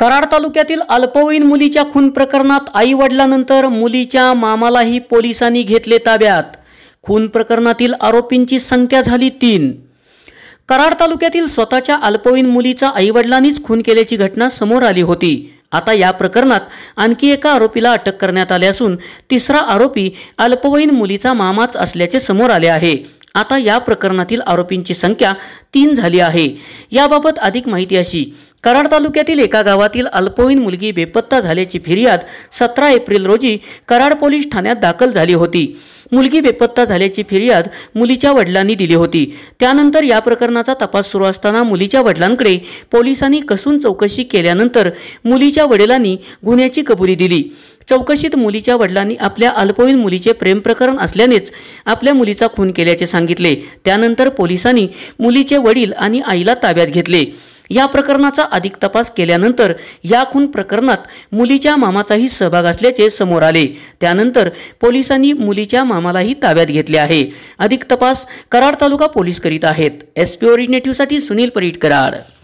कराड तालुक्यातील अल्पवयीन मुलीच्या खून प्रकरणात आई वडिलानंतर मुलीच्या मामालाही पोलिसांनी घेतले ताब्यात खून प्रकरणातील आरोपींची संख्या झाली तीन कराड तालुक्यातील स्वतःच्या अल्पवयीन मुलीचा आईवडिलांनीच खून केल्याची घटना समोर आली होती आता या प्रकरणात आणखी एका आरोपीला अटक करण्यात आली असून तिसरा आरोपी अल्पवयीन मुलीचा मामाच असल्याचे समोर आले आहे आता या प्रकरणातील आरोपींची संख्या तीन झाली आहे याबाबत अधिक माहिती अशी कराड तालुक्यातील एका गावातील अल्पवयीन मुलगी बेपत्ता झाल्याची फिर्याद सतरा एप्रिल रोजी कराड पोलीस ठाण्यात दाखल झाली होती मुलगी बेपत्ता झाल्याची फिर्याद मुलीच्या वडिलांनी दिली होती त्यानंतर या प्रकरणाचा तपास सुरू असताना मुलीच्या वडिलांकडे पोलिसांनी कसून चौकशी केल्यानंतर मुलीच्या वडिलांनी गुन्ह्याची कबुली दिली चौकशीत मुलीच्या वडिलांनी आपल्या अल्पवयीन मुलीचे प्रेमप्रकरण असल्यानेच आपल्या मुलीचा खून केल्याचे सांगितले त्यानंतर पोलिसांनी मुलीचे वडील आणि आईला ताब्यात घेतले या प्रकरणाचा अधिक तपास केल्यानंतर या खून प्रकरणात मुलीच्या मामाचाही सहभाग असल्याचे समोर आले त्यानंतर पोलिसांनी मुलीच्या मामालाही ताब्यात घेतले आहे अधिक तपास कराड तालुका पोलीस करीत आहेत एसपी ओरिजिनेटिव्हसाठी सुनील परीट कराड